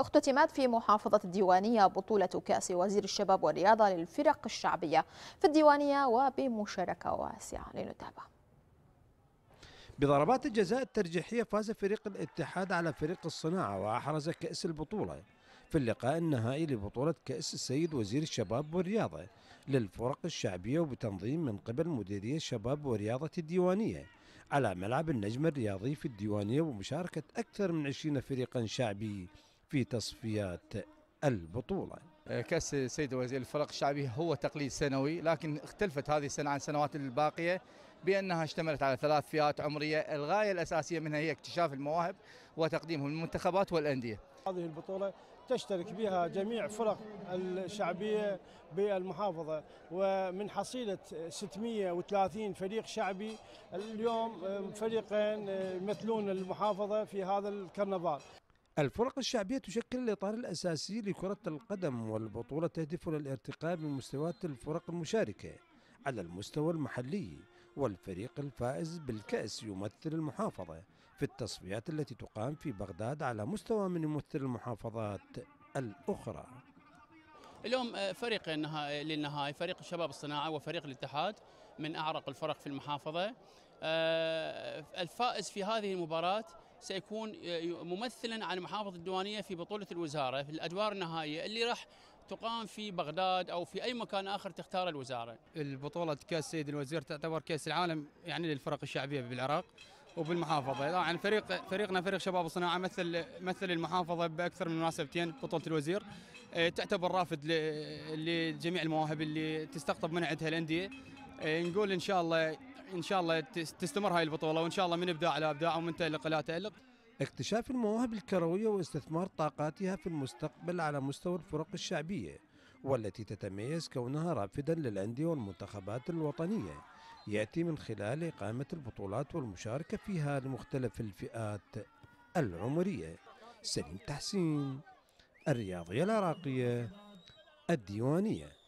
اختتمت في محافظة الديوانية بطولة كأس وزير الشباب والرياضة للفرق الشعبية في الديوانية وبمشاركة واسعة لنتابع بضربات الجزاء الترجيحية فاز فريق الاتحاد على فريق الصناعة وأحرز كأس البطولة في اللقاء النهائي لبطولة كأس السيد وزير الشباب والرياضة للفرق الشعبية وبتنظيم من قبل مديرية الشباب والرياضة الديوانية على ملعب النجم الرياضي في الديوانية ومشاركة أكثر من 20 فريقا شعبي في تصفيات البطولة آه، كأس سيد وزير الفرق الشعبي هو تقليد سنوي لكن اختلفت هذه السنة عن السنوات الباقية بأنها اشتملت على ثلاث فئات عمرية الغاية الأساسية منها هي اكتشاف المواهب وتقديمهم للمنتخبات والأندية هذه البطولة تشترك بها جميع فرق الشعبية بالمحافظة ومن حصيلة 630 فريق شعبي اليوم آه، فريقين آه، يمثلون المحافظة في هذا الكرنفال الفرق الشعبية تشكل الإطار الأساسي لكرة القدم والبطولة تهدف إلى الارتقاء بمستويات الفرق المشاركة على المستوى المحلي والفريق الفائز بالكأس يمثل المحافظة في التصفيات التي تقام في بغداد على مستوى من يمثل المحافظات الأخرى اليوم آه، فريق للنهاية فريق الشباب الصناعة وفريق الاتحاد من أعرق الفرق في المحافظة آه، الفائز في هذه المباراة سيكون آه، ممثلا عن محافظ الديوانية في بطولة الوزارة في الأدوار النهائية اللي راح تقام في بغداد أو في أي مكان آخر تختار الوزارة البطولة كأس سيد الوزير تعتبر كأس العالم يعني للفرق الشعبية بالعراق وبالمحافظه طبعا فريق فريقنا فريق شباب الصناعه مثل مثل المحافظه باكثر من مناسبتين بطوله الوزير آه، تعتبر رافد لجميع المواهب اللي تستقطب من عندها الانديه آه، نقول ان شاء الله ان شاء الله تستمر هاي البطوله وان شاء الله من ابداع ابداع ومن تالق الى تالق اكتشاف المواهب الكرويه واستثمار طاقاتها في المستقبل على مستوى الفرق الشعبيه والتي تتميز كونها رافدا للانديه والمنتخبات الوطنيه ياتي من خلال اقامه البطولات والمشاركه فيها لمختلف الفئات العمريه سليم تحسين الرياضيه العراقيه الديوانيه